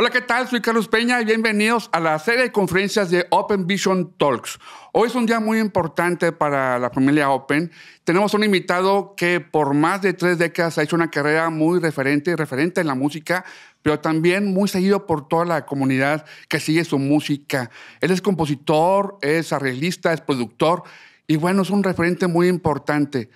Hola, ¿qué tal? Soy Carlos Peña y bienvenidos a la serie de conferencias de Open Vision Talks. Hoy es un día muy importante para la familia Open. Tenemos un invitado que por más de tres décadas ha hecho una carrera muy referente y referente en la música, pero también muy seguido por toda la comunidad que sigue su música. Él es compositor, es arreglista, es productor y bueno, es un referente muy importante.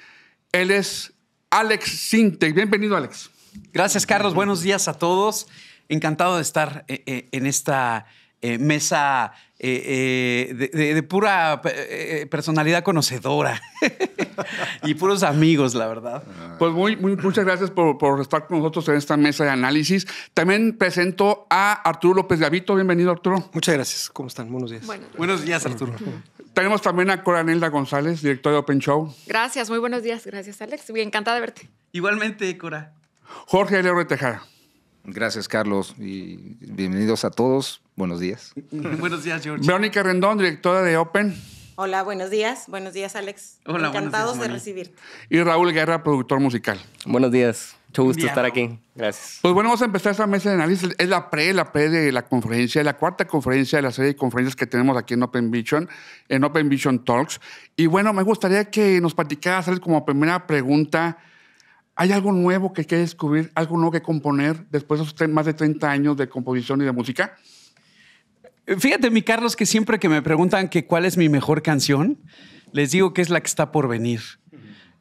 Él es Alex Sinte. Bienvenido, Alex. Gracias, Carlos. Buenos días a todos encantado de estar eh, eh, en esta eh, mesa de, pura personalidad conocedora y puros amigos, la verdad. Ah. Pues muy, muy muchas gracias por, estar con nosotros en esta mesa de análisis. También presento a Arturo López de Abito. Bienvenido, Arturo. Muchas gracias. ¿Cómo están? Buenos días. Buenos días, Arturo. Tenemos también a Cora Nelda González, directora de Open Show. Gracias, muy buenos días. Gracias, Alex. Muy encantada de verte. Igualmente, Cora. Jorge de Tejada. Gracias, Carlos, y bienvenidos a todos. Buenos días. buenos días, George. Verónica Rendón, directora de Open. Hola, buenos días. Buenos días, Alex. Hola, Encantados de recibirte. Y Raúl Guerra, productor musical. Buenos días. Mucho gusto estar aquí. Gracias. Pues bueno, vamos a empezar esta mesa de análisis. Es la pre, la pre de la conferencia, la cuarta conferencia de la serie de conferencias que tenemos aquí en Open Vision, en Open Vision Talks. Y bueno, me gustaría que nos platicaras, como primera pregunta, hay algo nuevo que hay que descubrir, algo nuevo que componer después de más de 30 años de composición y de música? Fíjate, mi Carlos, que siempre que me preguntan que cuál es mi mejor canción, les digo que es la que está por venir.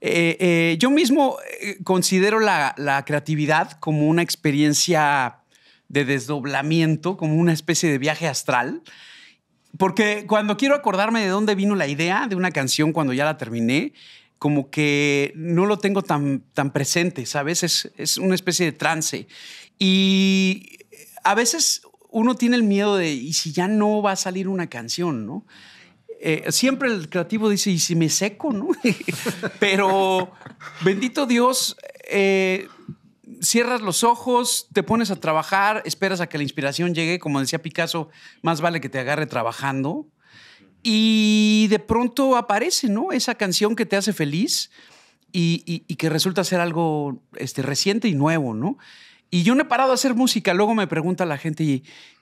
Eh, eh, yo mismo eh, considero la, la, creatividad como una experiencia de desdoblamiento, como una especie de viaje astral. Porque cuando quiero acordarme de dónde vino la idea de una canción cuando ya la terminé, como que no lo tengo tan, tan presente, ¿sabes? Es, es una especie de trance. Y a veces uno tiene el miedo de, ¿y si ya no va a salir una canción, no? Eh, siempre el creativo dice, ¿y si me seco, no? Pero bendito Dios, eh, cierras los ojos, te pones a trabajar, esperas a que la inspiración llegue. Como decía Picasso, más vale que te agarre trabajando y de pronto aparece, ¿no? Esa canción que te hace feliz y, que resulta ser algo este, reciente y nuevo, ¿no? Y yo no he parado a hacer música. Luego me pregunta la gente,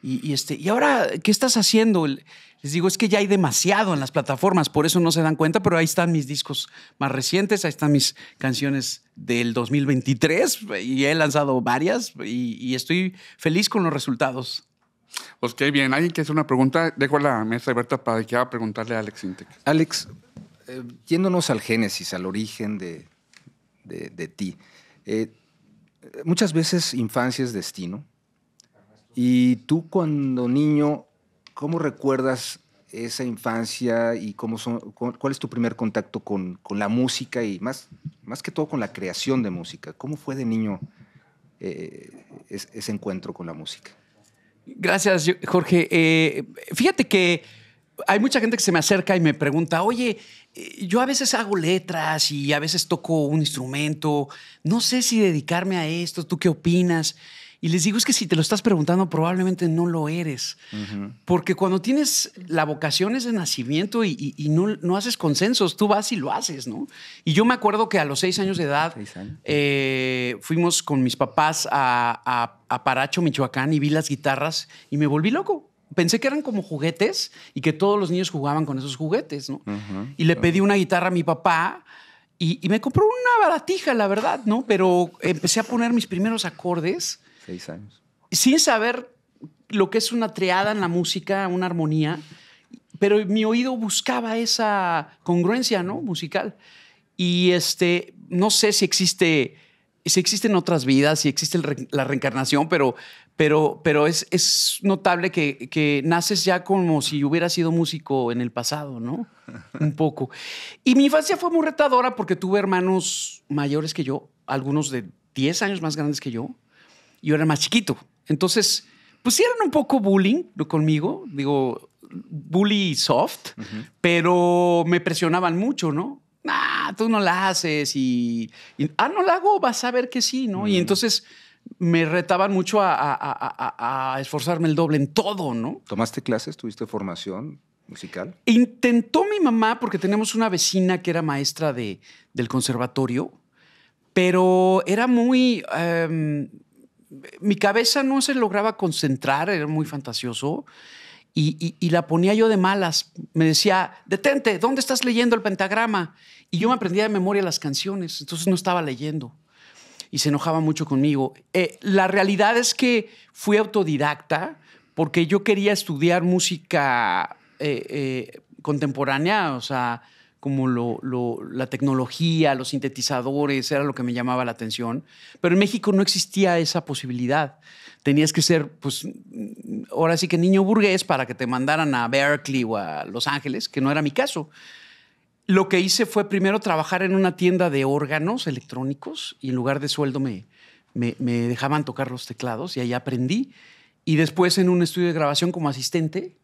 y, este, ¿y ahora qué estás haciendo? Les digo, es que ya hay demasiado en las plataformas, por eso no se dan cuenta, pero ahí están mis discos más recientes, ahí están mis canciones del 2023, y he lanzado varias, y estoy feliz con los resultados. Ok, bien. Alguien quiere hacer una pregunta, dejo la mesa abierta para que haga preguntarle a Alex Intec. Alex, eh, yéndonos al génesis, al origen de, ti. Eh, muchas veces infancia es destino. Y tú cuando niño, ¿cómo recuerdas esa infancia y cómo son, cuál es tu primer contacto con, la música y más, más que todo con la creación de música? ¿Cómo fue de niño eh, ese encuentro con la música? Gracias, Jorge. Eh, fíjate que hay mucha gente que se me acerca y me pregunta, oye, eh, yo a veces hago letras y a veces toco un instrumento, no sé si dedicarme a esto, ¿tú qué opinas? Y les digo, es que si te lo estás preguntando, probablemente no lo eres. Porque cuando tienes la vocación es de nacimiento y, no, haces consensos, tú vas y lo haces, ¿no? Y yo me acuerdo que a los seis años de edad eh, fuimos con mis papás a, Paracho, Michoacán, y vi las guitarras y me volví loco pensé que eran como juguetes y que todos los niños jugaban con esos juguetes, ¿no? y le pedí una guitarra a mi papá y, y, me compró una baratija, la verdad, ¿no? Pero empecé a poner mis primeros acordes Seis años. Sin saber lo que es una triada en la música, una armonía, pero mi oído buscaba esa congruencia, ¿no? Musical. Y este, no sé si existe, si existen otras vidas, si existe la reencarnación, pero, pero, pero es, es notable que, que, naces ya como si hubiera sido músico en el pasado, ¿no? Un poco. Y mi infancia fue muy retadora porque tuve hermanos mayores que yo, algunos de 10 años más grandes que yo yo era más chiquito. Entonces, pues eran un poco bullying conmigo, digo, bully soft, pero me presionaban mucho, ¿no? Ah, tú no la haces y, ah, no la hago, vas a ver que sí, ¿no? Y mm. entonces me retaban mucho a, esforzarme el doble en todo, ¿no? ¿Tomaste clases? ¿Tuviste formación musical? Intentó mi mamá, porque tenemos una vecina que era maestra de, del conservatorio, pero era muy... Em, mi cabeza no se lograba concentrar, era muy fantasioso. Y, la ponía yo de malas. Me decía, detente, ¿dónde estás leyendo el pentagrama? Y yo me aprendía de memoria las canciones, entonces no estaba leyendo. Y se enojaba mucho conmigo. Eh, la realidad es que fui autodidacta porque yo quería estudiar música eh, eh, contemporánea, o sea, como la tecnología, los sintetizadores, era lo que me llamaba la atención. Pero en México no existía esa posibilidad. Tenías que ser, pues, ahora sí que niño burgués para que te mandaran a Berkeley o a Los Ángeles, que no era mi caso. Lo que hice fue primero trabajar en una tienda de órganos electrónicos y en lugar de sueldo me, me dejaban tocar los teclados y ahí aprendí. Y después en un estudio de grabación como asistente,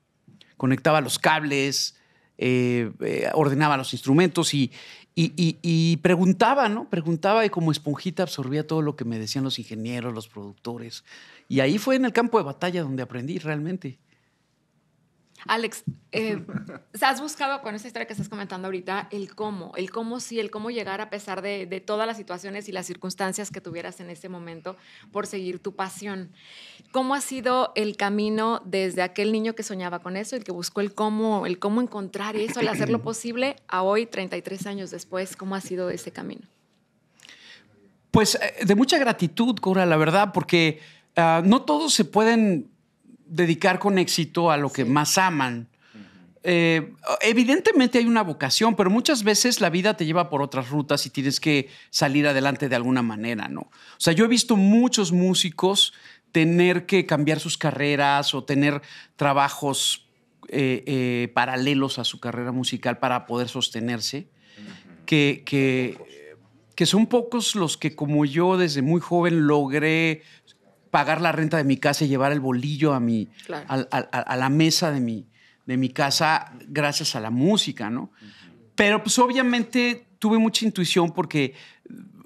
conectaba los cables, eh, eh, ordenaba los instrumentos y, y, preguntaba, ¿no? Preguntaba y como esponjita absorbía todo lo que me decían los ingenieros, los productores. Y ahí fue en el campo de batalla donde aprendí realmente. Alex, eh, has buscado con esa historia que estás comentando ahorita el cómo, el cómo sí, el cómo llegar a pesar de, todas las situaciones y las circunstancias que tuvieras en ese momento por seguir tu pasión. ¿Cómo ha sido el camino desde aquel niño que soñaba con eso, el que buscó el cómo, el cómo encontrar eso, el hacerlo posible, a hoy, 33 años después? ¿Cómo ha sido ese camino? Pues eh, de mucha gratitud, Cora, la verdad, porque ah, no todos se pueden dedicar con éxito a lo que más aman. Eh, evidentemente hay una vocación, pero muchas veces la vida te lleva por otras rutas y tienes que salir adelante de alguna manera, ¿no? O sea, yo he visto muchos músicos tener que cambiar sus carreras o tener trabajos eh, eh, paralelos a su carrera musical para poder sostenerse, que son pocos los que como yo desde muy joven logré pagar la renta de mi casa y llevar el bolillo a, mi, a, la mesa de mi, de mi casa gracias a la música, ¿no? Pero pues obviamente tuve mucha intuición porque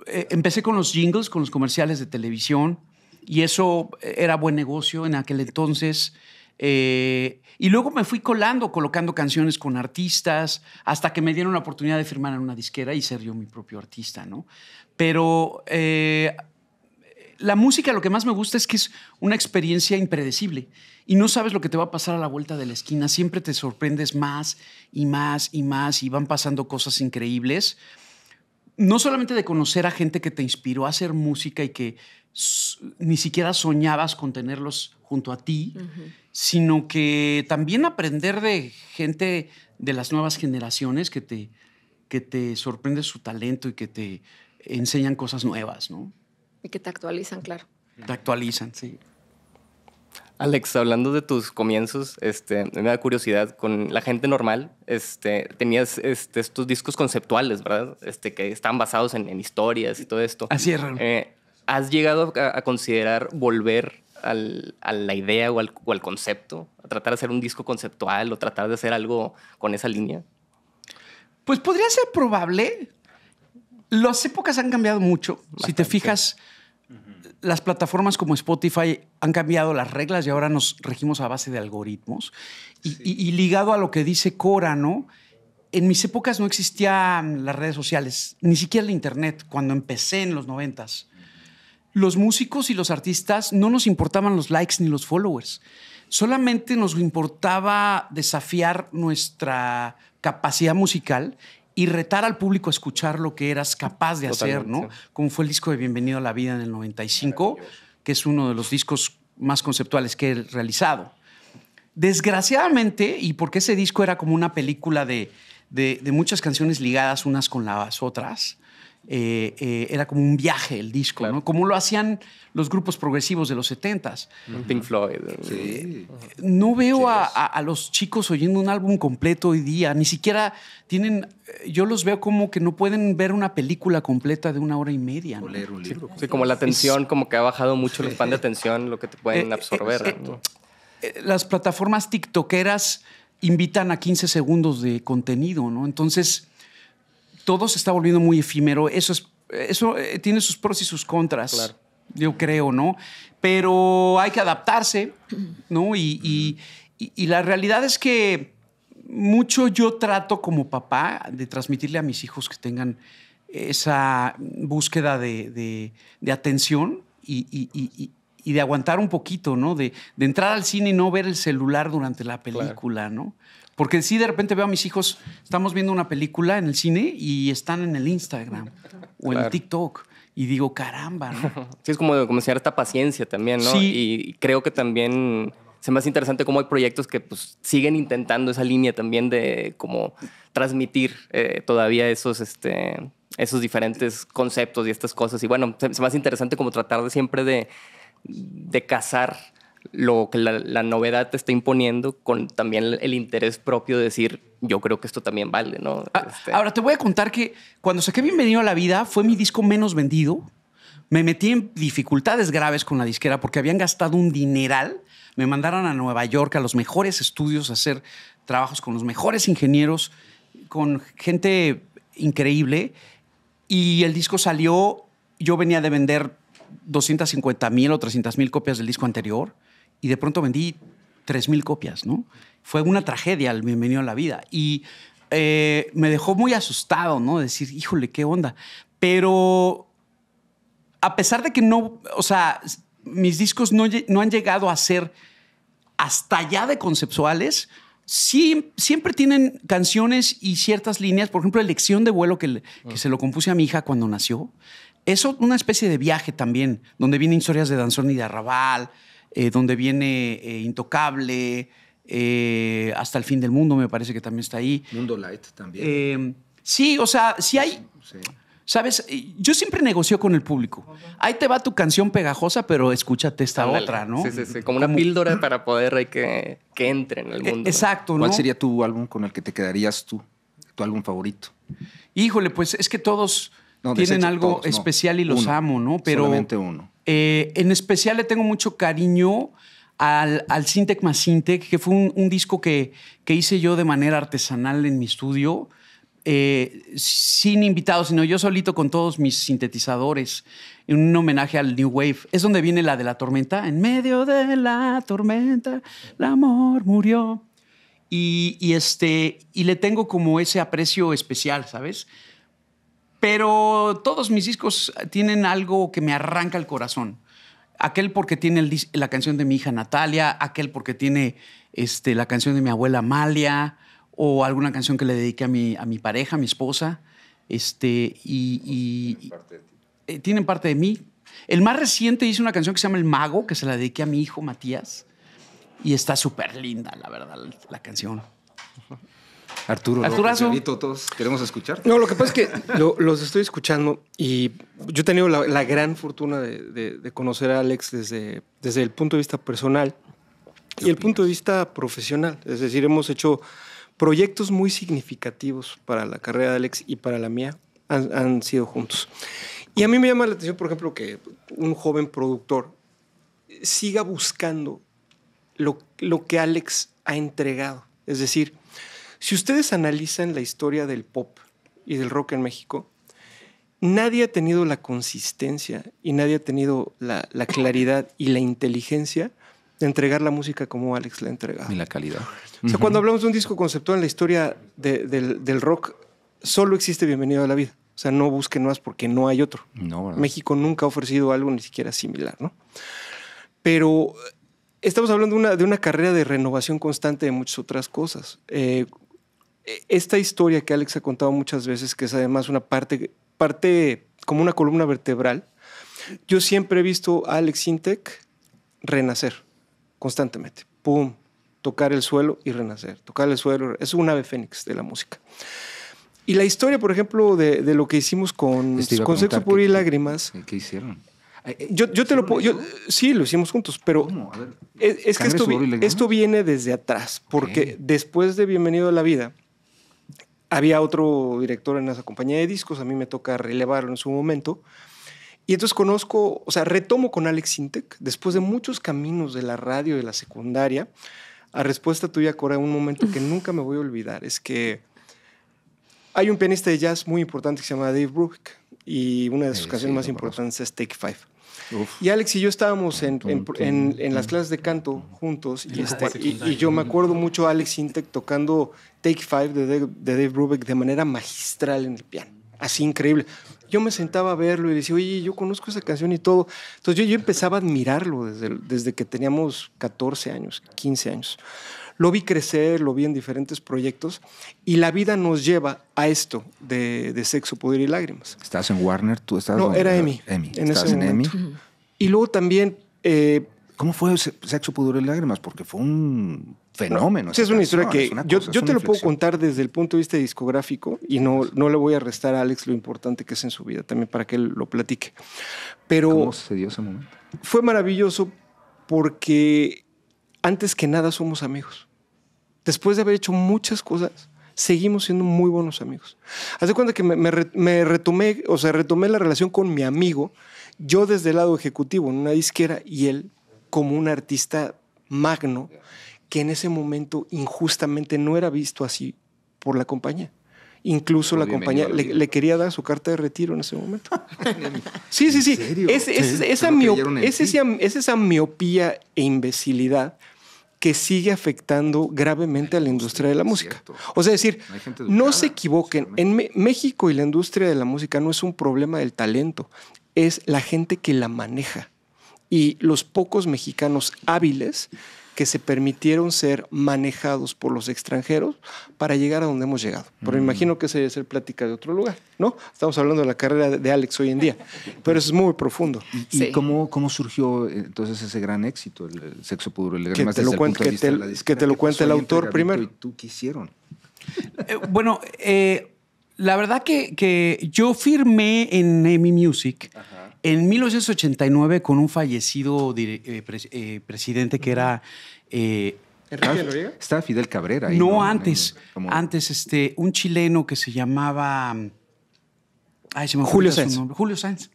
eh, empecé con los jingles, con los comerciales de televisión y eso eh, era buen negocio en aquel entonces. Eh, y luego me fui colando, colocando canciones con artistas, hasta que me dieron la oportunidad de firmar en una disquera y ser yo mi propio artista, ¿no? Pero la música lo que más me gusta es que es una experiencia impredecible y no sabes lo que te va a pasar a la vuelta de la esquina. Siempre te sorprendes más y más y más y van pasando cosas increíbles. No solamente de conocer a gente que te inspiró a hacer música y que ni siquiera soñabas con tenerlos junto a ti, sino que también aprender de gente de las nuevas generaciones que te, que te sorprende su talento y que te enseñan cosas nuevas, ¿no? Y que te actualizan, claro. Te actualizan, sí. Alex, hablando de tus comienzos, este, me da curiosidad con la gente normal, este, tenías este, estos discos conceptuales, ¿verdad? Este, que están basados en, historias y todo esto. Así es, eh, ¿Has llegado a, considerar volver a la idea o al, concepto? ¿A tratar de hacer un disco conceptual o tratar de hacer algo con esa línea? Pues podría ser probable. Las épocas han cambiado mucho. Si te fijas, las plataformas como Spotify han cambiado las reglas y ahora nos regimos a base de algoritmos. Y, ligado a lo que dice Cora, ¿no? En mis épocas no existían las redes sociales, ni siquiera el Internet, cuando empecé en los noventas. Los músicos y los artistas no nos importaban los likes ni los followers. Solamente nos importaba desafiar nuestra capacidad musical y retar al público a escuchar lo que eras capaz de hacer, ¿no? Como fue el disco de Bienvenido a la Vida en el 95, que es uno de los discos más conceptuales que he realizado. Desgraciadamente, y porque ese disco era como una película de muchas canciones ligadas unas con las otras, eh, eh, era como un viaje el disco, ¿no? Como lo hacían los grupos progresivos de los 70s. Pink Floyd. Sí. No veo a, los chicos oyendo un álbum completo hoy día, ni siquiera tienen, eh, yo los veo como que no pueden ver una película completa de una hora y media. leer un libro. Sí, como la atención, como que ha bajado mucho el span de atención, lo que te pueden absorber. Las plataformas tiktokeras invitan a 15 segundos de contenido, ¿no? Entonces todo se está volviendo muy efímero. Eso, es, eso eh, tiene sus pros y sus contras. Claro. Yo creo, ¿no? Pero hay que adaptarse, ¿no? Y, la realidad es que mucho yo trato como papá de transmitirle a mis hijos que tengan esa búsqueda de, atención y, y de aguantar un poquito, ¿no? De, entrar al cine y no ver el celular durante la película, ¿no? Porque sí, de repente veo a mis hijos, estamos viendo una película en el cine y están en el Instagram o en el TikTok. Y digo, caramba, ¿no? Sí, es como, como esta paciencia también, ¿no? Y creo que también se me hace interesante cómo hay proyectos que pues, siguen intentando esa línea también de como transmitir eh, todavía esos, este, esos diferentes conceptos y estas cosas. Y bueno, se, se me hace interesante como tratar de siempre de de casar lo que la, novedad te está imponiendo con también el interés propio de decir, yo creo que esto también vale, ¿no? Ah, este. Ahora te voy a contar que cuando saqué Bienvenido a la Vida fue mi disco menos vendido. Me metí en dificultades graves con la disquera porque habían gastado un dineral. Me mandaron a Nueva York a los mejores estudios a hacer trabajos con los mejores ingenieros, con gente increíble. Y el disco salió. Yo venía de vender 250 mil o 300 mil copias del disco anterior y de pronto vendí 3 mil copias, ¿no? Fue una tragedia el Bienvenido a la Vida y eh, me dejó muy asustado, ¿no? Decir, híjole, qué onda. Pero a pesar de que no, o sea, mis discos no, han llegado a ser hasta allá de conceptuales, Sí, siempre tienen canciones y ciertas líneas. Por ejemplo, Elección de vuelo, que, que, ah. se lo compuse a mi hija cuando nació es una especie de viaje también, donde vienen historias de Danzón y de Arrabal, eh, donde viene eh, Intocable, eh, Hasta el fin del mundo, me parece que también está ahí. Mundo Light también. Em, sí, o sea, si hay. Sabes, yo siempre negocio con el público. Ahí te va tu canción pegajosa, pero escúchate esta otra, ¿no? Sí, sí, sí. Como una píldora para poder que, que entre en el e, mundo. Exacto, ¿no? ¿Cuál sería tu álbum con el que te quedarías tú? Tu álbum favorito. Híjole, pues es que todos tienen algo especial y los amo, ¿no? Pero, eh, en especial le tengo mucho cariño al, al Sintec más Sintec, que fue un, disco que, hice yo de manera artesanal en mi estudio, eh, sin invitados, sino yo solito con todos mis sintetizadores, en un homenaje al New Wave. Es donde viene la de la tormenta. En medio de la tormenta, el amor murió. y este, y le tengo como ese aprecio especial, ¿sabes? Pero todos mis discos tienen algo que me arranca el corazón. Aquel porque tiene la canción de mi hija Natalia, aquel porque tiene este, la canción de mi abuela Amalia, o alguna canción que le dediqué a mi, a mi pareja, a mi esposa. Este, y, tienen, parte de ti. Eh, tienen parte de mí. El más reciente hice una canción que se llama El Mago, que se la dediqué a mi hijo Matías. Y está súper linda, la verdad, la canción. Arturo, Arturazo. todos queremos escuchar. No, lo que pasa es que los estoy escuchando y yo he tenido la, gran fortuna de, conocer a Alex desde, desde el punto de vista personal y el punto de vista profesional. Es decir, hemos hecho proyectos muy significativos para la carrera de Alex y para la mía. Han, sido juntos. Y a mí me llama la atención, por ejemplo, que un joven productor siga buscando lo, lo que Alex ha entregado. Es decir, si ustedes analizan la historia del pop y del rock en México, nadie ha tenido la consistencia y nadie ha tenido la, claridad y la inteligencia de entregar la música como Alex la ha entregado. Y la calidad. O sea, cuando hablamos de un disco conceptual en la historia del, rock, solo existe Bienvenido a la Vida. O sea, no busquen más porque no hay otro. México nunca ha ofrecido algo ni siquiera similar, ¿no? Pero eh, estamos hablando de una, carrera de renovación constante de muchas otras cosas. Eh, e, esta historia que Alex ha contado muchas veces, que es además una parte, parte como una columna vertebral, yo siempre he visto a Alex Intec renacer constantemente. Pum, tocar el suelo y renacer. Tocar el suelo. Es un ave fénix de la música. Y la historia, por ejemplo, de, lo que hicimos con, con Sexo Puro y Lágrimas. ¿Qué hicieron? Eh, eh, yo, yo te lo sí, lo hicimos juntos, pero es, que esto, esto viene desde atrás, porque después de Bienvenido a la Vida, había otro director en esa compañía de discos, a mí me toca relevarlo en su momento. Y entonces conozco, o sea, retomo con Alex Sintek, después de muchos caminos de la radio, de la secundaria, a respuesta tuya, Cora, un momento que nunca me voy a olvidar, es que hay un pianista de jazz muy importante que se llama Dave Brubeck y una de sus canciones más importantes es Take Five. Y Alex y yo estábamos en, las clases de canto juntos este, y, yo me acuerdo mucho a Alex Intec tocando Take Five de Dave, de Brubeck de manera magistral en el piano. Así increíble. Yo me sentaba a verlo y decía, oye, yo conozco esa canción y todo. Entonces yo, yo empezaba a admirarlo desde, desde que teníamos 14 años, 15 años. Lo vi crecer, lo vi en diferentes proyectos y la vida nos lleva a esto de, de Sexo, Poder y Lágrimas. ¿Estás en Warner? ¿Tú estás no, era Emi. Emi. En ¿Estás en Emi? Y luego también... Eh, ¿Cómo fue Sexo, Pudor y Lágrimas? Porque fue un fenómeno. es una historia que yo, yo te lo puedo contar desde el punto de vista discográfico y no, no le voy a restar a Alex lo importante que es en su vida también para que él lo platique. Pero ¿Cómo se dio ese momento? Fue maravilloso porque antes que nada somos amigos. Después de haber hecho muchas cosas, seguimos siendo muy buenos amigos. Hace cuando cuenta que me, me, retomé, o sea, retomé la relación con mi amigo, yo desde el lado ejecutivo en una disquera y él como un artista magno que en ese momento injustamente no era visto así por la compañía. Incluso la compañía le, quería dar su carta de retiro en ese momento. sí, sí, sí. Es, esa miopía e imbecilidad que sigue afectando gravemente a la industria de la música. O sea, decir, no se equivoquen, en México y la industria de la música no es un problema del talento, es la gente que la maneja. Y los pocos mexicanos hábiles que se permitieron ser manejados por los extranjeros para llegar a donde hemos llegado. Pero mm. imagino que esa debe ser plática de otro lugar, ¿no? Estamos hablando de la carrera de Alex hoy en día, pero eso es muy profundo. ¿Y, cómo, surgió eh, entonces ese gran éxito, el, sexo puro? El que, te lo cuente, que, te, lo pues, cuente el autor primero. ¿Y tú qué eh, bueno, eh, la verdad que, yo firmé en Amy Music en 1989 con un fallecido presidente que era eh, Noriega? Ah, estaba Fidel Cabrera. Ahí, no, antes. antes, este, un chileno que se llamaba. Julio Sáenz. Julio Sáenz.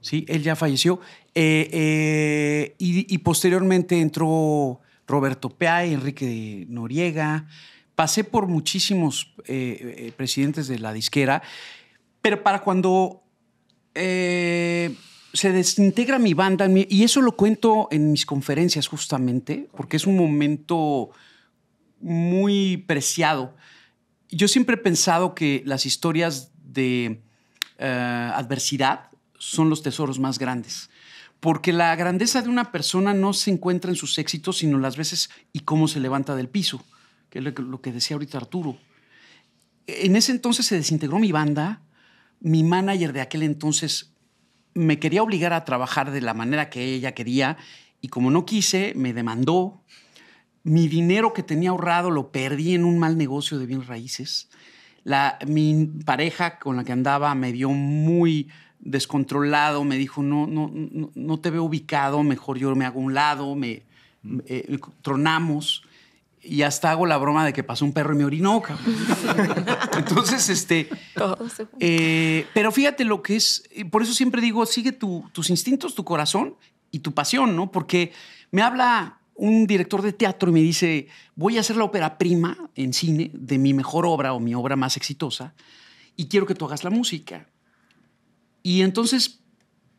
Sí, él ya falleció. Eh, eh, y, posteriormente entró Roberto Peay, Enrique Noriega. Pasé por muchísimos eh, presidentes de la disquera, pero para cuando se desintegra mi banda, y eso lo cuento en mis conferencias justamente, porque es un momento muy preciado. Yo siempre he pensado que las historias de eh, adversidad son los tesoros más grandes, porque la grandeza de una persona no se encuentra en sus éxitos, sino las veces y cómo se levanta del piso, que es lo que decía ahorita Arturo. En ese entonces se desintegró mi banda, mi manager de aquel entonces me quería obligar a trabajar de la manera que ella quería y como no quise, me demandó. Mi dinero que tenía ahorrado lo perdí en un mal negocio de bienes raíces. La, mi pareja con la que andaba me vio muy descontrolado, me dijo, no, no, no, te veo ubicado, mejor yo me hago un lado, me, mm. eh, tronamos y hasta hago la broma de que pasó un perro y me orinó, Entonces, este. Eh, pero fíjate lo que es. Eh, por eso siempre digo, sigue tus instintos, tu corazón y tu pasión, ¿no? Porque me habla un director de teatro y me dice: Voy a hacer la ópera prima en cine de mi mejor obra o mi obra más exitosa y quiero que tú hagas la música. Y entonces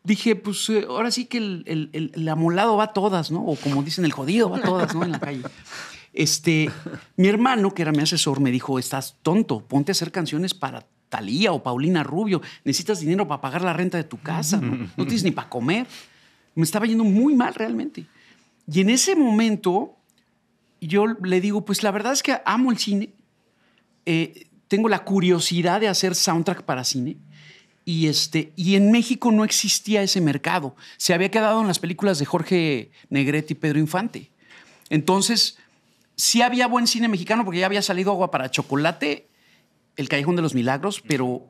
dije, pues eh, ahora sí que el, amolado va a todas, ¿no? O como dicen, el jodido va a todas, ¿no? En la calle. Este, mi hermano, que era mi asesor, me dijo, estás tonto, ponte a hacer canciones para Talía o Paulina Rubio, necesitas dinero para pagar la renta de tu casa, no, tienes ni para comer. Me estaba yendo muy mal realmente. Y en ese momento yo le digo, pues la verdad es que amo el cine, eh, tengo la curiosidad de hacer soundtrack para cine. Y, este, y en México no existía ese mercado. Se había quedado en las películas de Jorge Negrete y Pedro Infante. Entonces, sí había buen cine mexicano porque ya había salido Agua para Chocolate, El Callejón de los Milagros, pero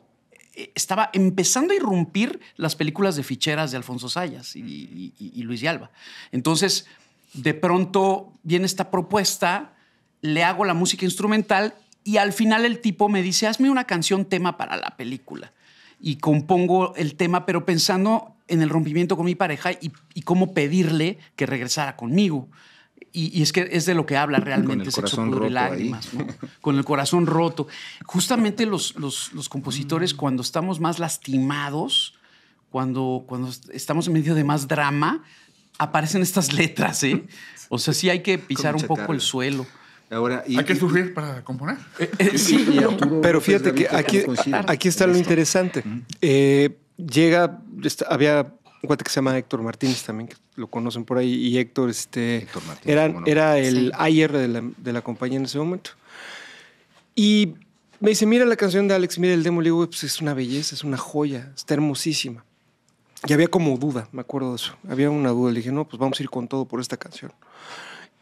eh, estaba empezando a irrumpir las películas de ficheras de Alfonso Sayas y, Luis de Alba. Entonces, de pronto viene esta propuesta, le hago la música instrumental y al final el tipo me dice, hazme una canción tema para la película. Y compongo el tema, pero pensando en el rompimiento con mi pareja y cómo pedirle que regresara conmigo y, es que es de lo que habla realmente Sexo, de de Lágrimas, con el corazón roto. Justamente los, los, compositores, mm. cuando estamos más lastimados, cuando, cuando estamos en medio de más drama, aparecen estas letras, ¿eh? O sea, sí hay que pisar un poco el suelo. Ahora, y, hay que sufrir para componer. Eh, eh, sí, pero pues, fíjate que aquí, aquí está lo interesante. llega, había un cuate que se llama Héctor Martínez también, que lo conocen por ahí, y Héctor, este, era, el IR de la, compañía en ese momento. Y me dice, mira la canción de Alex, mira el demo, le digo, pues es una belleza, es una joya, está hermosísima. Y había como duda, me acuerdo de eso, había una duda, le dije, no, pues vamos a ir con todo por esta canción.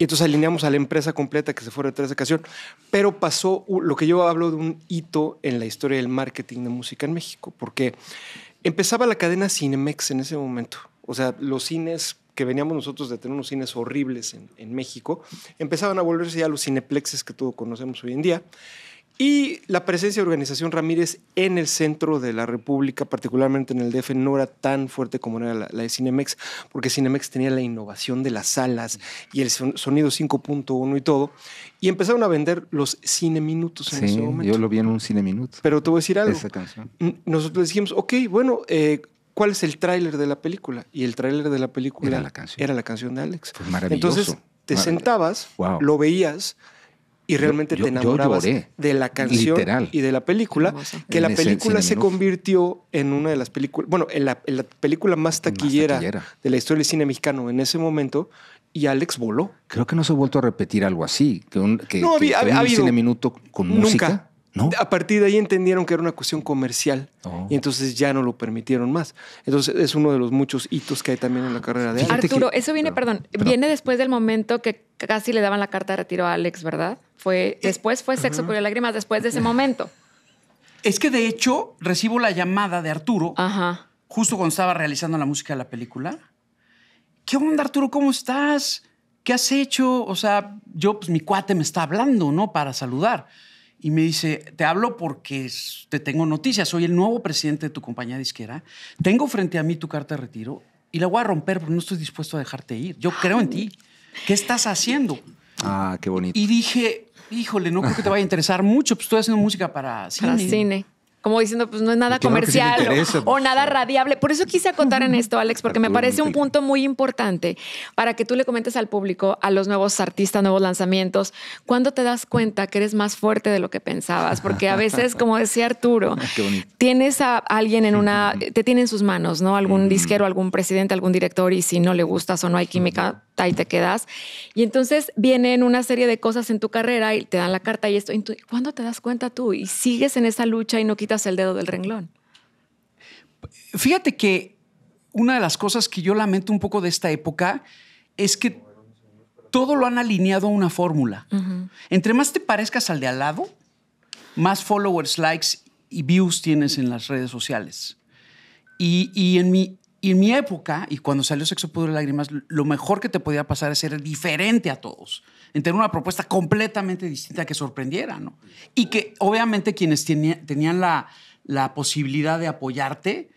Y entonces alineamos a la empresa completa que se fue detrás de esa canción. Pero pasó lo que yo hablo de un hito en la historia del marketing de música en México, porque Empezaba la cadena Cinemex en ese momento. O sea, los cines que veníamos nosotros de tener unos cines horribles en, México, empezaban a volverse ya los cineplexes que todos conocemos hoy en día. Y la presencia de Organización Ramírez en el centro de la República, particularmente en el DF, no era tan fuerte como era la, de Cinemex, porque Cinemex tenía la innovación de las salas y el sonido 5.1 y todo. Y empezaron a vender los cineminutos en ese momento. Yo lo vi en un cineminuto. Pero te voy a decir algo. Esa canción. Nosotros dijimos, ok, bueno, eh, ¿cuál es el tráiler de la película? Y el tráiler de la película era la canción, de Alex. Pues maravilloso. Entonces, te sentabas, lo veías y realmente te enamorabas de la canción y de la película, que la película se convirtió en una de las películas, bueno, en la, película más taquillera, de la historia del cine mexicano en ese momento. Y Alex voló. Creo que no se ha vuelto a repetir algo así. Que un, que, no, cine minuto con música. Nunca. A partir de ahí entendieron que era una cuestión comercial oh. y entonces ya no lo permitieron más. Entonces es uno de los muchos hitos que hay también en la carrera de Alex. Arturo, eso viene, perdón, viene después del momento que casi le daban la carta de retiro a Alex, ¿verdad? Fue, eh, después fue Sexo, por Lágrimas, después de ese momento. Es que de hecho recibo la llamada de Arturo justo cuando estaba realizando la música de la película. ¿Qué onda, Arturo? ¿Cómo estás? ¿Qué has hecho? O sea, yo, pues mi cuate me está hablando, ¿no? Para saludar y me dice, te hablo porque te tengo noticias, soy el nuevo presidente de tu compañía disquera, tengo frente a mí tu carta de retiro y la voy a romper porque no estoy dispuesto a dejarte ir. Yo creo en ti. ¿Qué estás haciendo? Ah, qué bonito. Y dije, híjole, no creo que te vaya a interesar mucho, pues estoy haciendo música para cine. Para cine como diciendo, pues no es nada comercial o, pues, nada radiable. Por eso quise contar en esto, Alex, porque ah, me parece un punto muy importante para que tú le comentes al público, a los nuevos artistas, nuevos lanzamientos, cuando te das cuenta que eres más fuerte de lo que pensabas, porque a veces, como decía Arturo, tienes a alguien en una, te tiene en sus manos, ¿no? Algún disquero, algún presidente, algún director, y si no le gustas o no hay química, ahí te quedas. Y entonces vienen una serie de cosas en tu carrera y te dan la carta y esto. ¿Cuándo te das cuenta tú? Y sigues en esa lucha y no quitas el dedo del renglón. Fíjate que una de las cosas que yo lamento un poco de esta época es que todo lo han alineado a una fórmula. Entre más te parezcas al de al lado, más followers, likes y views tienes en las redes sociales. Y, y en mi, y en mi época, y cuando salió Sexo, Pudor y Lágrimas, lo mejor que te podía pasar es ser diferente a todos, en tener una propuesta completamente distinta que sorprendiera, ¿no? Y que obviamente quienes tenían la, la, posibilidad de apoyarte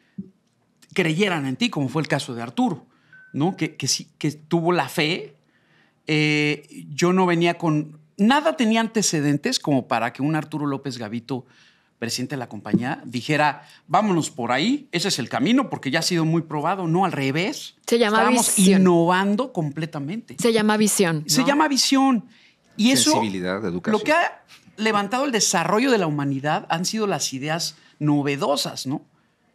creyeran en ti, como fue el caso de Arturo, ¿no? Que, sí, que tuvo la fe. Eh, yo no venía con... Nada tenía antecedentes como para que un Arturo López Gavito presidente de la compañía dijera, vámonos por ahí, ese es el camino, porque ya ha sido muy probado, no al revés. Se llama innovando completamente. Se llama visión. Se llama visión. Y eso, educación. lo que ha levantado el desarrollo de la humanidad han sido las ideas novedosas, ¿no?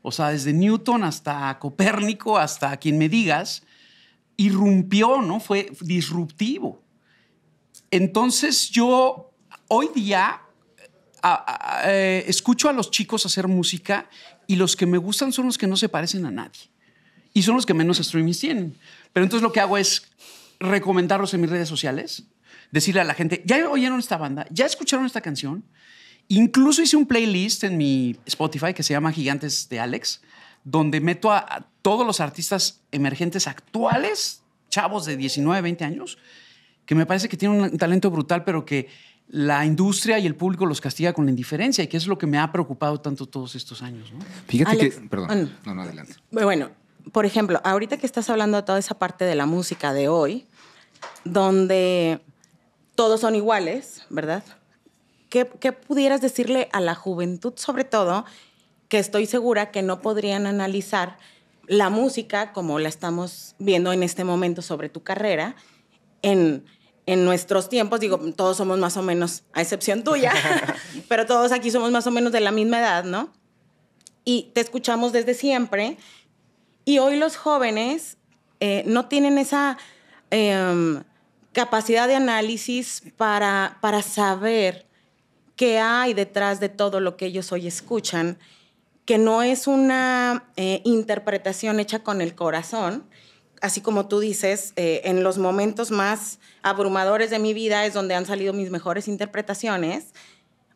O sea, desde Newton hasta Copérnico, hasta quien me digas, irrumpió, ¿no? Fue disruptivo. Entonces yo hoy día eh, escucho a los chicos hacer música y los que me gustan son los que no se parecen a nadie. Y son los que menos streamings tienen. Pero entonces lo que hago es recomendarlos en mis redes sociales, decirle a la gente, ya oyeron esta banda, ya escucharon esta canción. Incluso hice un playlist en mi Spotify que se llama Gigantes de Alex, donde meto a, a todos los artistas emergentes actuales, chavos de 19, 20 años, que me parece que tienen un talento brutal, pero que la industria y el público los castiga con la indiferencia y que es lo que me ha preocupado tanto todos estos años. Fíjate que, perdón, no, no, adelante. Bueno, por ejemplo, ahorita que estás hablando de toda esa parte de la música de hoy, donde todos son iguales, ¿verdad? ¿Qué, qué pudieras decirle a la juventud sobre todo que estoy segura que no podrían analizar la música como la estamos viendo en este momento sobre tu carrera en en nuestros tiempos, digo, todos somos más o menos, a excepción tuya, pero todos aquí somos más o menos de la misma edad, ¿no? Y te escuchamos desde siempre. Y hoy los jóvenes eh, no tienen esa em, capacidad de análisis para, para saber qué hay detrás de todo lo que ellos hoy escuchan, que no es una eh, interpretación hecha con el corazón, así como tú dices, eh, en los momentos más abrumadores de mi vida es donde han salido mis mejores interpretaciones.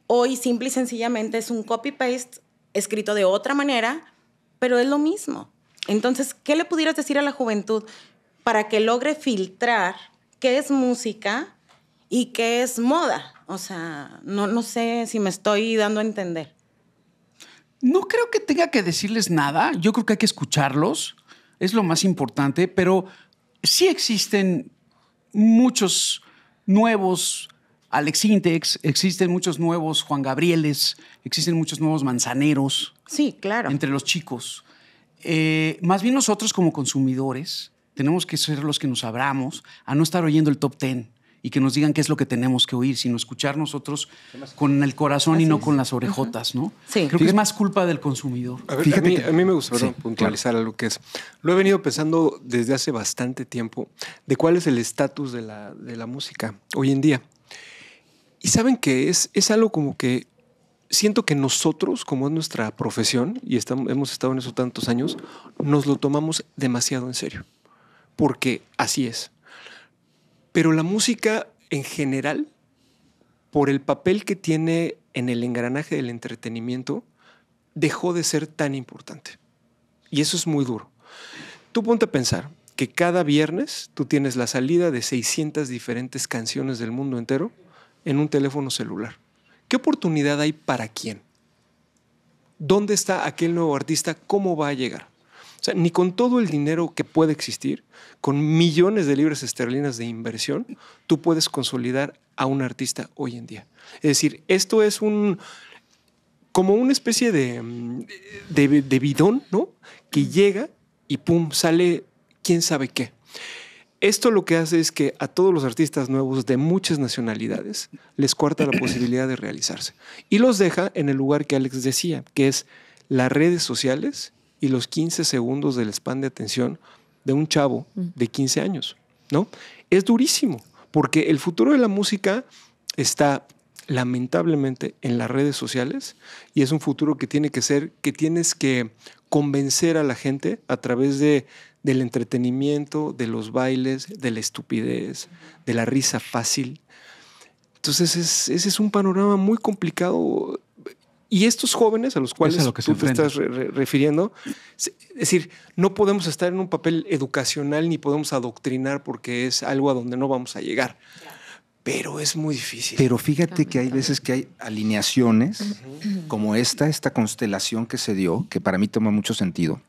Hoy simple y sencillamente es un copy-paste escrito de otra manera, pero es lo mismo. Entonces, ¿qué le pudieras decir a la juventud para que logre filtrar qué es música y qué es moda? O sea, no, no sé si me estoy dando a entender. No creo que tenga que decirles nada. Yo creo que hay que escucharlos es lo más importante, pero sí existen muchos nuevos Alex Intex, existen muchos nuevos Juan Gabrieles, existen muchos nuevos manzaneros. Sí, claro. Entre los chicos. Eh, más bien nosotros como consumidores tenemos que ser los que nos abramos a no estar oyendo el top ten y que nos digan qué es lo que tenemos que oír, sino escuchar nosotros con el corazón y no con las orejotas, ¿no? Sí. Creo que es más culpa del consumidor. A, Fíjate a, mí, me gustaría puntualizar a algo que es. Lo he venido pensando desde hace bastante tiempo de cuál es el estatus de la, de la música hoy en día. Y saben que es, es algo como que siento que nosotros, como es nuestra profesión, y estamos, hemos estado en eso tantos años, nos lo tomamos demasiado en serio. Porque así es. Pero la música en general, por el papel que tiene en el engranaje del entretenimiento, dejó de ser tan importante. Y eso es muy duro. Tú ponte a pensar que cada viernes tú tienes la salida de 600 diferentes canciones del mundo entero en un teléfono celular. ¿Qué oportunidad hay para quién? ¿Dónde está aquel nuevo artista? ¿Cómo va a llegar? O sea, ni con todo el dinero que puede existir, con millones de libras esterlinas de inversión, tú puedes consolidar a un artista hoy en día. Es decir, esto es un como una especie de, bidón, ¿no? Que llega y pum, sale quién sabe qué. Esto lo que hace es que a todos los artistas nuevos de muchas nacionalidades les cuarta la posibilidad de realizarse y los deja en el lugar que Alex decía, que es las redes sociales y los 15 segundos del span de atención de un chavo mm. de 15 años, ¿no? Es durísimo, porque el futuro de la música está lamentablemente en las redes sociales y es un futuro que tiene que ser, que tienes que convencer a la gente a través de, del entretenimiento, de los bailes, de la estupidez, de la risa fácil. Entonces es, ese es un panorama muy complicado y estos jóvenes a los cuales tú te estás refiriendo, es decir, no podemos estar en un papel educacional ni podemos adoctrinar porque es algo a donde no vamos a llegar. Pero es muy difícil. Pero fíjate que hay veces que hay alineaciones como esta, esta constelación que se dio, que para mí toma mucho sentido.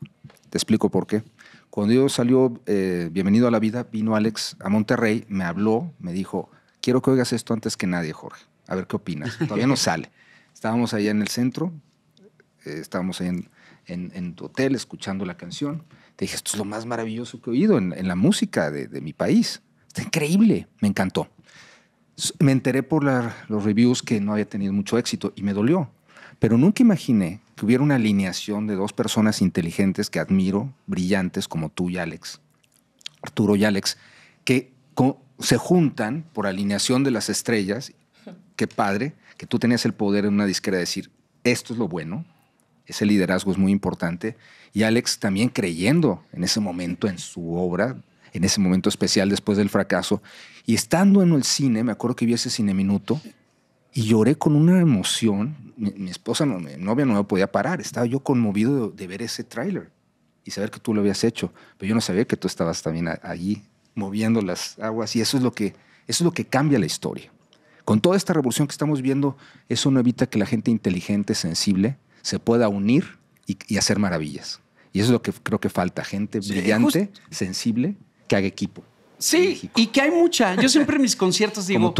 Te explico por qué. Cuando yo salió eh, Bienvenido a la Vida, vino Alex a Monterrey, me habló, me dijo, quiero que oigas esto antes que nadie, Jorge. A ver qué opinas. Todavía no sale. Estábamos allá en el centro, eh, estábamos ahí en, tu hotel escuchando la canción. Te dije, esto es lo más maravilloso que he oído en, en la música de, de, mi país. Está increíble, me encantó. Me enteré por los reviews que no había tenido mucho éxito y me dolió. Pero nunca imaginé que hubiera una alineación de dos personas inteligentes que admiro, brillantes como tú y Alex, Arturo y Alex, que se juntan por alineación de las estrellas padre que tú tenías el poder en una disquera de decir, esto es lo bueno, ese liderazgo es muy importante. Y Alex también creyendo en ese momento, en su obra, en ese momento especial después del fracaso. Y estando en el cine, me acuerdo que vi ese cine minuto y lloré con una emoción. Mi, esposa, no, mi novia no me podía parar. Estaba yo conmovido de, ver ese tráiler y saber que tú lo habías hecho. Pero yo no sabía que tú estabas también allí moviendo las aguas y eso es lo que, eso es lo que cambia la historia. Con toda esta revolución que estamos viendo, eso no evita que la gente inteligente, sensible, se pueda unir y, hacer maravillas. Y eso es lo que creo que falta, gente brillante, sensible, que haga equipo. Sí, y que hay mucha. Yo siempre en mis conciertos digo,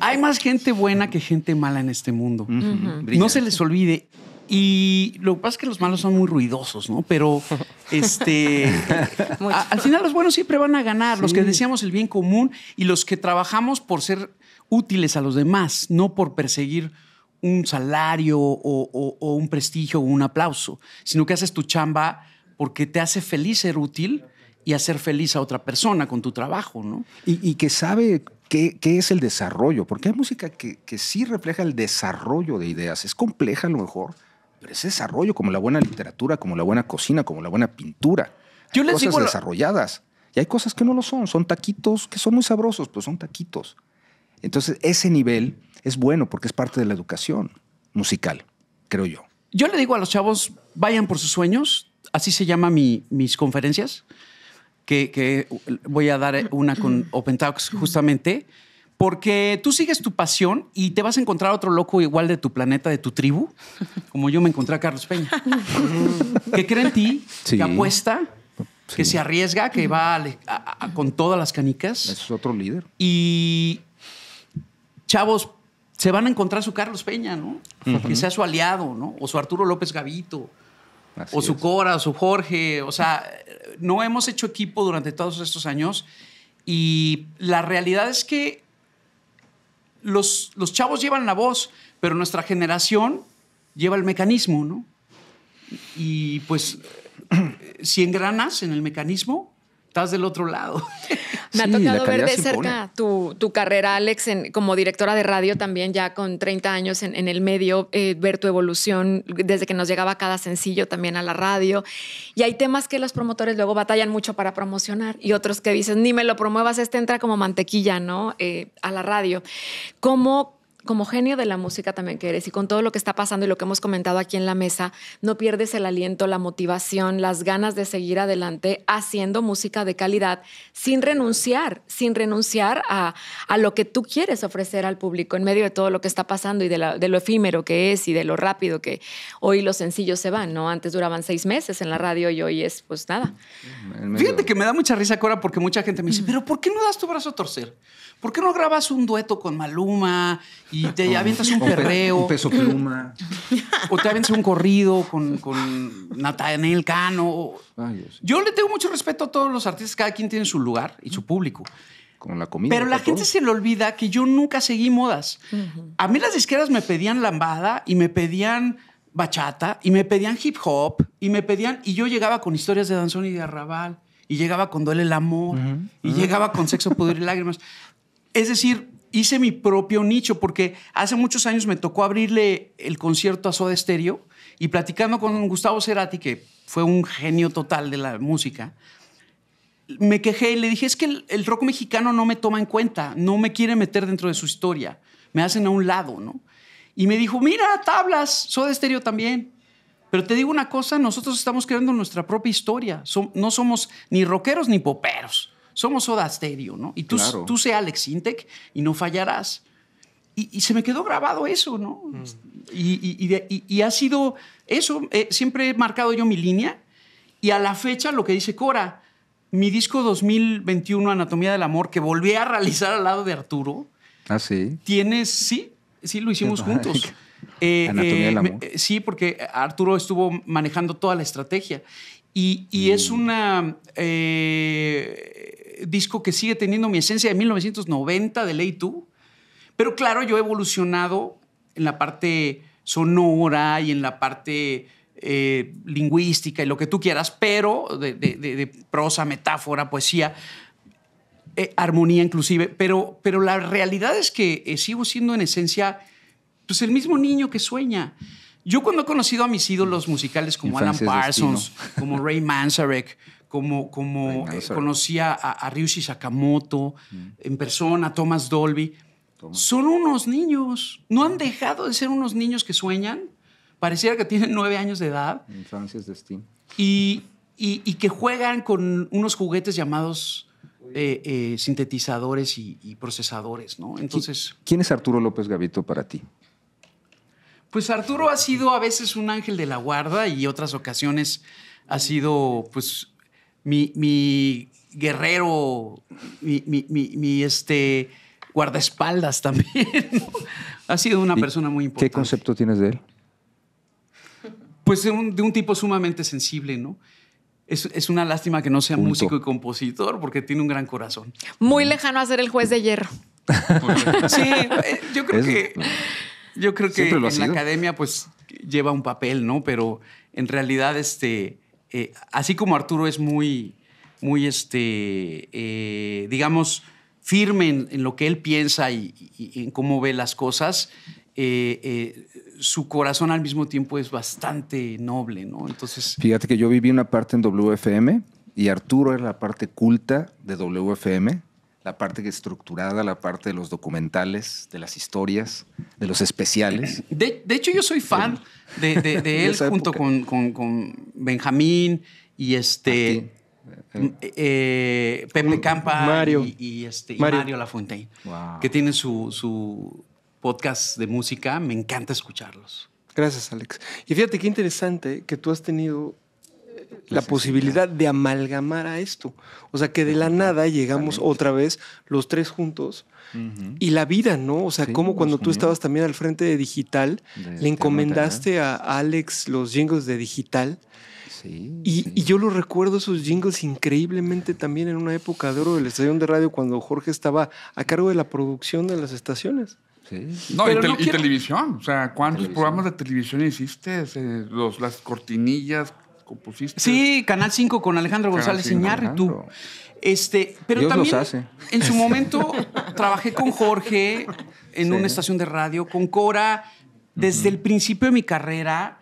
hay más gente buena que gente mala en este mundo. No se les olvide. Y lo que pasa es que los malos son muy ruidosos, ¿no? Pero este, al final los buenos siempre van a ganar, los que deseamos el bien común y los que trabajamos por ser útiles a los demás, no por perseguir un salario o, un prestigio o un aplauso, sino que haces tu chamba porque te hace feliz ser útil y hacer feliz a otra persona con tu trabajo, ¿no? Y, que sabe qué, qué, es el desarrollo, porque hay música que, sí refleja el desarrollo de ideas. Es compleja a lo mejor, pero es desarrollo, como la buena literatura, como la buena cocina, como la buena pintura. Yo hay les cosas desarrolladas. Y hay cosas que no lo son. Son taquitos que son muy sabrosos, pero son taquitos. Entonces, ese nivel es bueno porque es parte de la educación musical, creo yo. Yo le digo a los chavos, vayan por sus sueños, así se llama mi, mis conferencias, que, voy a dar una con Open Talks justamente, porque tú sigues tu pasión y te vas a encontrar otro loco igual de tu planeta, de tu tribu, como yo me encontré a Carlos Peña, que cree en ti, que apuesta, que se arriesga, que va con todas las canicas. Es otro líder. Y chavos, se van a encontrar su Carlos Peña, ¿no? Que sea su aliado, ¿no? O su Arturo López Gavito, o su Cora, o su Jorge. O sea, no hemos hecho equipo durante todos estos años y la realidad es que los, los chavos llevan la voz, pero nuestra generación lleva el mecanismo, ¿no? Y pues si granas en el mecanismo, estás del otro lado. Me ha tocado ver de cerca tu, carrera, Alex, como directora de radio también, ya con 30 años en, el medio, eh, ver tu evolución desde que nos llegaba cada sencillo también a la radio. Y hay temas que los promotores luego batallan mucho para promocionar y otros que dicen, ni me lo promuevas, este entra como mantequilla, ¿no? Eh, a la radio. ¿Cómo como genio de la música también que eres y con todo lo que está pasando y lo que hemos comentado aquí en la mesa, no pierdes el aliento, la motivación, las ganas de seguir adelante haciendo música de calidad sin renunciar, sin renunciar a, lo que tú quieres ofrecer al público en medio de todo lo que está pasando y de, lo efímero que es y de lo rápido que hoy los sencillos se van, ¿no? Antes duraban seis meses en la radio y hoy es pues nada. Fíjate que me da mucha risa, Cora, porque mucha gente me dice, pero ¿por qué no das tu brazo a torcer? ¿Por qué no grabas un dueto con Maluma? y te avientas un perreo. un peso pluma. o te avientas un corrido con, con Cano. yo, le tengo mucho respeto a todos los artistas, cada quien tiene su lugar y su público. Con la comida. Pero la gente se le olvida que yo nunca seguí modas. A mí las disqueras me pedían lambada y me pedían bachata y me pedían hip hop y me pedían. Y yo llegaba con historias de danzón y de arrabal y llegaba con duele el amor y llegaba con sexo, pudor y lágrimas. Es decir, hice mi propio nicho, porque hace muchos años me tocó abrirle el concierto a Soda Stereo y platicando con Gustavo Cerati, que fue un genio total de la música, me quejé y le dije, es que el, rock mexicano no me toma en cuenta, no me quiere meter dentro de su historia, me hacen a un lado, ¿no? Y me dijo, mira, tablas, Soda Stereo también. Pero te digo una cosa, nosotros estamos creando nuestra propia historia. no somos ni rockeros ni poperos somos Soda Stereo, ¿no? Y tú, tú sé Alex Intec y no fallarás. Y, se me quedó grabado eso, ¿no? Mm. Y, ha sido eso, eh, siempre he marcado yo mi línea y a la fecha lo que dice Cora, mi disco 2021, Anatomía del Amor, que volví a realizar al lado de Arturo. Ah, sí. Tienes, sí, sí, lo hicimos juntos. Eh, Anatomía eh, del Amor. sí, porque Arturo estuvo manejando toda la estrategia. Y, mm. es una disco que sigue teniendo mi esencia de 1990 de Ley 2. Pero claro, yo he evolucionado en la parte sonora y en la parte eh, lingüística y lo que tú quieras, pero de, prosa, metáfora, poesía, eh, armonía inclusive. Pero, pero la realidad es que eh, sigo siendo en esencia pues, el mismo niño que sueña. Yo cuando he conocido a mis ídolos musicales como Alan Parsons, como Ray Manzarek, como, como eh, conocía a, Ryushi Sakamoto mm. en persona, a Thomas Dolby. Son unos niños, no han dejado de ser unos niños que sueñan, pareciera que tienen nueve años de edad. Infancias de Steam. Y, que juegan con unos juguetes llamados eh, eh, sintetizadores y, y, procesadores, ¿no? Entonces. ¿Quién es Arturo López Gavito para ti? Pues Arturo ha sido a veces un ángel de la guarda y otras ocasiones ha sido, pues, mi, guerrero, mi, este, guardaespaldas también. ha sido una persona muy importante. ¿Qué concepto tienes de él? Pues de un, tipo sumamente sensible, ¿no? Es, una lástima que no sea músico y compositor porque tiene un gran corazón. Muy lejano a ser el juez de hierro. sí, eh, yo creo que yo creo que en la academia pues lleva un papel, ¿no? Pero en realidad este eh, así como Arturo es muy, muy este, eh, digamos, firme en, lo que él piensa y, en cómo ve las cosas, eh, su corazón al mismo tiempo es bastante noble, ¿no? Entonces. Fíjate que yo viví una parte en WFM y Arturo era la parte culta de WFM la parte estructurada, la parte de los documentales, de las historias, de los especiales. De, hecho, yo soy fan de, de, él junto con, Benjamín y este eh, eh, Pepe Campa Y, Mario. Este, Lafontaine, que tiene su, su podcast de música. Me encanta escucharlos. Gracias, Alex. Y fíjate qué interesante que tú has tenido la posibilidad de amalgamar a esto. O sea, que de la nada llegamos otra vez los tres juntos y la vida, ¿no? O sea, como cuando tú estabas también al frente de Digital, le este encomendaste a Alex los jingles de Digital. Sí, y, yo lo recuerdo esos jingles increíblemente también en una época de oro del estación de radio cuando Jorge estaba a cargo de la producción de las estaciones. Sí. No, y, televisión. O sea, ¿cuántos programas de televisión hiciste? los, las cortinillas, Sí, Canal 5 con Alejandro González Iñárritu. Este, pero también hace. en su momento trabajé con Jorge en una estación de radio, con Cora. Desde el principio de mi carrera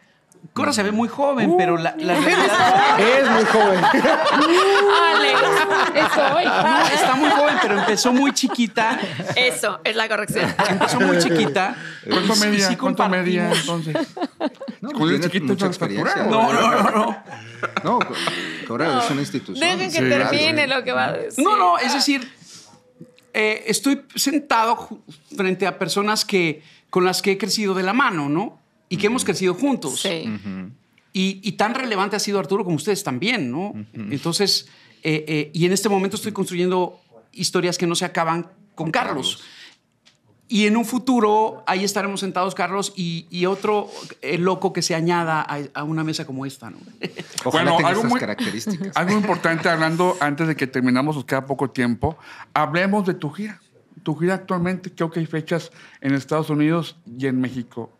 Cora se ve muy joven, pero la, la uh. Es muy joven. hoy. está muy joven, pero empezó muy chiquita. Eso, es la corrección. Empezó muy chiquita. ¿Cuánto media? media, entonces? No, chiquito mucha experiencia. No, no, no, no. No, Cora no, es una institución. Dejen que termine lo que va a decir. No, no, es decir, eh, estoy sentado frente a personas que, con las que he crecido de la mano, ¿no? y que hemos crecido juntos. Sí. y, tan relevante ha sido Arturo como ustedes también, ¿no? Entonces, eh, eh, y en este momento estoy construyendo historias que no se acaban con Carlos. Y en un futuro ahí estaremos sentados, Carlos, y, otro eh, loco que se añada a, una mesa como esta. ¿no? Ojalá bueno, algo, características. algo importante, hablando antes de que terminamos, nos queda poco tiempo, hablemos de tu gira. Tu gira actualmente, creo que hay fechas en Estados Unidos y en México.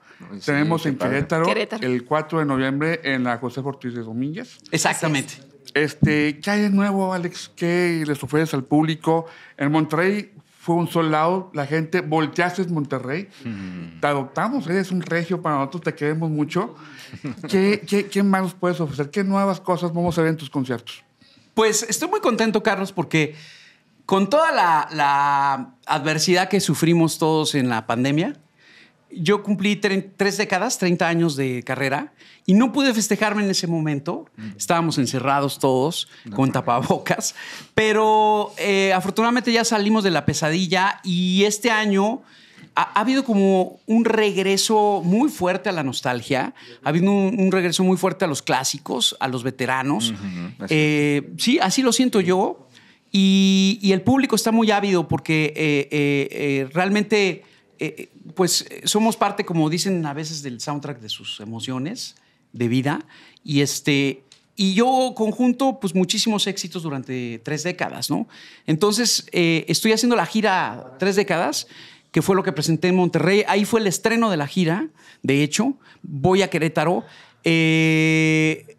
Tenemos en Querétaro, el 4 de noviembre en la José Ortiz de Domínguez. Exactamente. Este, ¿Qué hay de nuevo, Alex? ¿Qué les ofreces al público? En Monterrey fue un soldado, la gente volteaste en Monterrey, te adoptamos, eres un regio para nosotros, te queremos mucho. ¿Qué, qué, más nos puedes ofrecer? ¿Qué nuevas cosas vamos a ver en tus conciertos? Pues estoy muy contento, Carlos, porque con toda la adversidad que sufrimos todos en la pandemia, yo cumplí tres décadas, 30 años de carrera, y no pude festejarme en ese momento. Estábamos encerrados todos con tapabocas, pero eh, afortunadamente ya salimos de la pesadilla y este año ha, habido como un regreso muy fuerte a la nostalgia, ha habido un, regreso muy fuerte a los clásicos, a los veteranos. Eh, sí, así lo siento yo. Y, el público está muy ávido porque eh, realmente pues somos parte, como dicen a veces, del soundtrack de sus emociones de vida. Y este, y yo conjunto pues muchísimos éxitos durante tres décadas, ¿no? Entonces eh, estoy haciendo la gira tres décadas, que fue lo que presenté en Monterrey. Ahí fue el estreno de la gira, de hecho. Voy a Querétaro. Eh,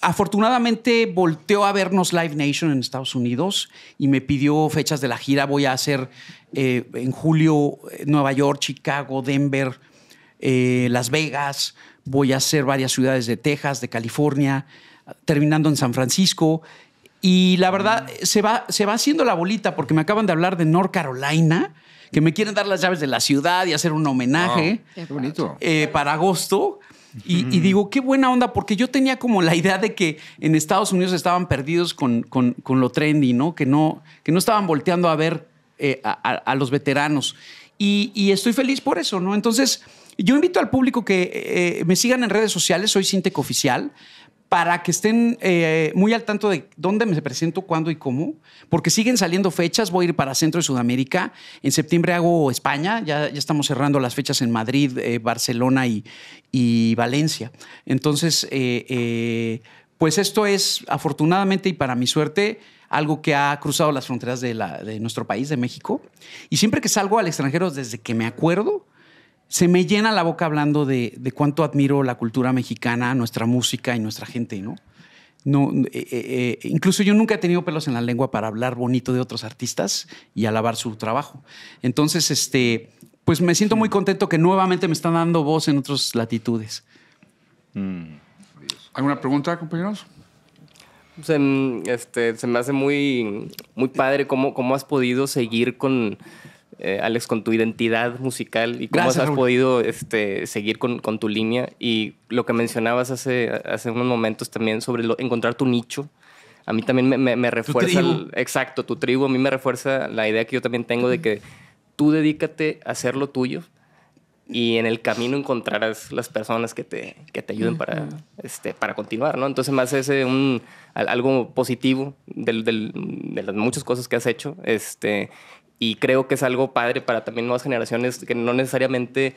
Afortunadamente volteó a vernos Live Nation en Estados Unidos y me pidió fechas de la gira. Voy a hacer eh, en julio eh, Nueva York, Chicago, Denver, eh, Las Vegas. Voy a hacer varias ciudades de Texas, de California, terminando en San Francisco. Y la verdad, se va, se va haciendo la bolita porque me acaban de hablar de North Carolina, que me quieren dar las llaves de la ciudad y hacer un homenaje. para agosto. Y, digo, qué buena onda, porque yo tenía como la idea de que en Estados Unidos estaban perdidos con, con, con lo trendy, ¿no? Que, ¿no? que no estaban volteando a ver eh, a, los veteranos. Y, estoy feliz por eso, ¿no? Entonces, yo invito al público que eh, eh, me sigan en redes sociales, soy Sinteco Oficial para que estén eh, muy al tanto de dónde me presento, cuándo y cómo, porque siguen saliendo fechas. Voy a ir para Centro de Sudamérica. En septiembre hago España. Ya, ya estamos cerrando las fechas en Madrid, eh, Barcelona y, Valencia. Entonces, eh, pues esto es, afortunadamente y para mi suerte, algo que ha cruzado las fronteras de, de nuestro país, de México. Y siempre que salgo al extranjero, desde que me acuerdo, se me llena la boca hablando de, cuánto admiro la cultura mexicana, nuestra música y nuestra gente, ¿no? no eh, eh, eh, incluso yo nunca he tenido pelos en la lengua para hablar bonito de otros artistas y alabar su trabajo. Entonces, este, pues me siento muy mm. contento que nuevamente me están dando voz en otras latitudes. Mm. ¿Alguna pregunta, compañeros? Se, pues, em, este, se me hace muy, muy padre cómo has podido seguir con eh, Alex, con tu identidad musical y cómo has podido este, seguir con, tu línea. Y lo que mencionabas hace, hace unos momentos también sobre lo, encontrar tu nicho. A mí también me, refuerza. exacto, tu tribu. A mí me refuerza la idea que yo también tengo de que tú dedícate a hacer lo tuyo y en el camino encontrarás las personas que te, te ayuden para, este, para continuar, ¿no? Entonces, más ese un, algo positivo de, de, las muchas cosas que has hecho. Este, y creo que es algo padre para también nuevas generaciones que no necesariamente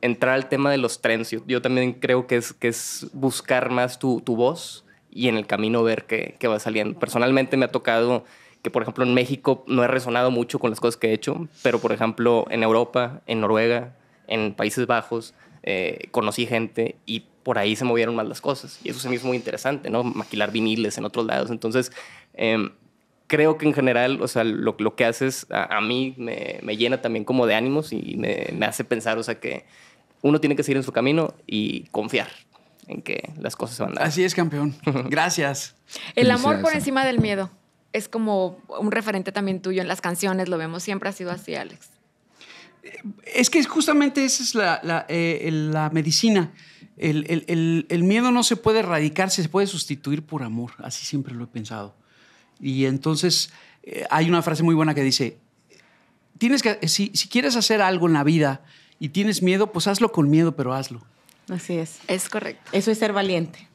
entrar al tema de los trencios. Yo, también creo que es, que es buscar más tu, tu voz y en el camino ver qué, qué, va saliendo. Personalmente me ha tocado que, por ejemplo, en México no he resonado mucho con las cosas que he hecho, pero, por ejemplo, en Europa, en Noruega, en Países Bajos, eh, conocí gente y por ahí se movieron más las cosas. Y eso se me hizo muy interesante, ¿no? Maquilar viniles en otros lados. Entonces, em, creo que en general, o sea, lo, que haces a, mí me, llena también como de ánimos y me, hace pensar, o sea, que uno tiene que seguir en su camino y confiar en que las cosas van a dar. Así es, campeón. Gracias. El amor por encima del miedo es como un referente también tuyo en las canciones, lo vemos, siempre ha sido así, Alex. Eh, es que justamente esa es la, eh, medicina. el miedo no se puede erradicar, se puede sustituir por amor, así siempre lo he pensado. Y entonces eh, hay una frase muy buena que dice, tienes que, si, quieres hacer algo en la vida y tienes miedo, pues hazlo con miedo, pero hazlo. Así es. Es correcto. Eso es ser valiente.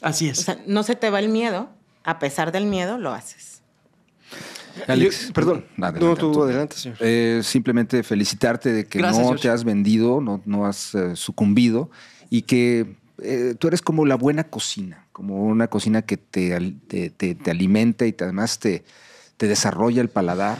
Así es. O sea, no se te va el miedo, a pesar del miedo, lo haces. Alex, perdón. no, tú, adelante, señor. Eh, simplemente felicitarte de que no te has vendido, no, has eh, sucumbido y que tú eres como la buena cocina como una cocina que te, te, alimenta y además te, desarrolla el paladar.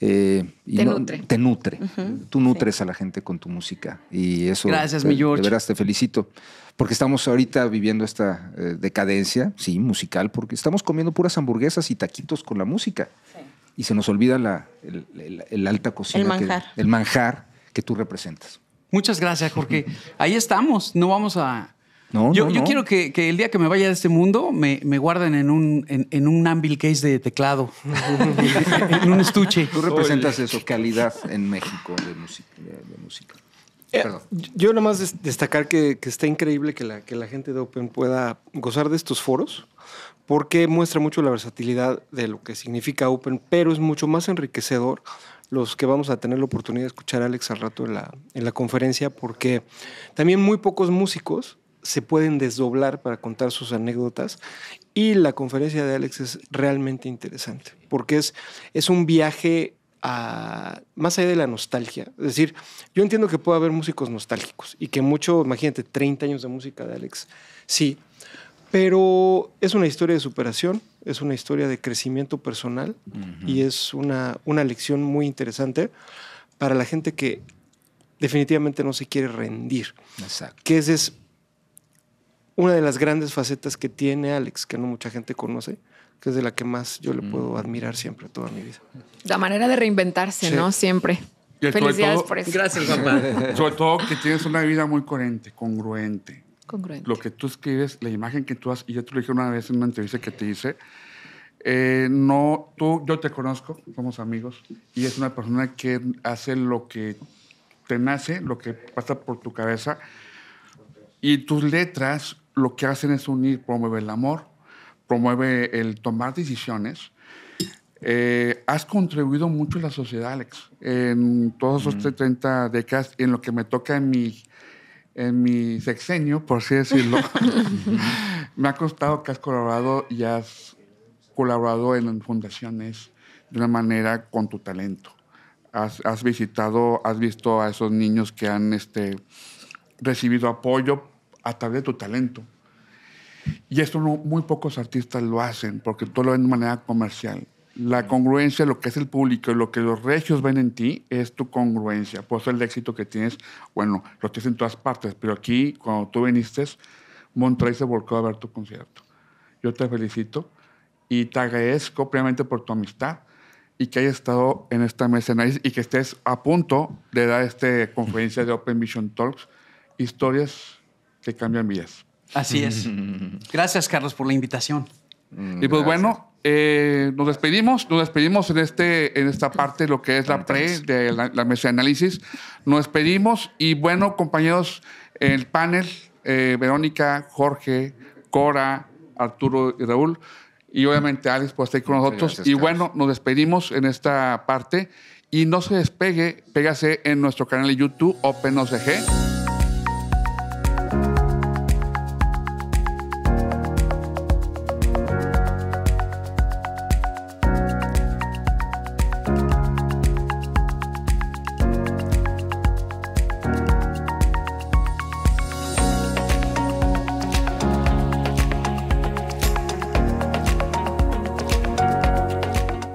Eh, y te, nutre. te nutre. Tú nutres a la gente con tu música. Y eso. Gracias, mi George. De veras te felicito. Porque estamos ahorita viviendo esta eh, decadencia, sí, musical, porque estamos comiendo puras hamburguesas y taquitos con la música. Y se nos olvida la el, alta cocina. El manjar. Que, el manjar que tú representas. Muchas gracias, porque Ahí estamos. No vamos a yo, quiero que, el día que me vaya de este mundo me, guarden en un, en, un anvil case de teclado, en un estuche. Tú representas eso, calidad en México de música. Eh, yo nada más destacar que, que, está increíble que la, que la gente de Open pueda gozar de estos foros, porque muestra mucho la versatilidad de lo que significa Open, pero es mucho más enriquecedor los que vamos a tener la oportunidad de escuchar a Alex al rato en la, en la conferencia, porque también muy pocos músicos se pueden desdoblar para contar sus anécdotas. Y la conferencia de Alex es realmente interesante, porque es, es un viaje más allá de la nostalgia. Es decir, yo entiendo que puede haber músicos nostálgicos y que mucho, imagínate, 30 años de música de Alex, sí, pero es una historia de superación, es una historia de crecimiento personal y es una, una lección muy interesante para la gente que definitivamente no se quiere rendir. Exacto. Que es una de las grandes facetas que tiene Alex, que no mucha gente conoce, que es de la que más yo le puedo admirar siempre toda mi vida. La manera de reinventarse, ¿no? Siempre. Felicidades por eso. Gracias, papá. Sobre todo que tienes una vida muy coherente, congruente. Congruente. Lo que tú escribes, la imagen que tú has, y yo te lo dije una vez en una entrevista que te hice, eh, no, tú, yo te conozco, somos amigos, y es una persona que hace lo que te nace, lo que pasa por tu cabeza, y tus letras lo que hacen es unir, promueve el amor, promueve el tomar decisiones. Eh, has contribuido mucho a la sociedad, Alex, en todos estos 30 mm. décadas, en lo que me toca en mi, en mi sexenio, por así decirlo. me ha costado que has colaborado y has colaborado en fundaciones de una manera con tu talento. Has, has visitado, has visto a esos niños que han este, recibido apoyo a través de tu talento. Y esto muy pocos artistas lo hacen porque todo lo ven de manera comercial. La congruencia, lo que es el público y lo que los regios ven en ti es tu congruencia. Por eso el éxito que tienes, bueno, lo tienes en todas partes, pero aquí, cuando tú viniste, Monterrey se volcó a ver tu concierto. Yo te felicito y te agradezco previamente por tu amistad y que hayas estado en esta mesa y que estés a punto de dar esta conferencia de Open Vision Talks, historias cambian vidas. Así es. Gracias, Carlos, por la invitación. y pues bueno, eh, nos despedimos, nos despedimos en, este, en esta parte, lo que es la pre de la, mesa de análisis. Nos despedimos y bueno, compañeros, el panel, eh, Verónica, Jorge, Cora, Arturo y Raúl, y obviamente Alex por estar con nosotros. y bueno, nos despedimos en esta parte y no se despegue, pégase en nuestro canal de YouTube OpenOCG.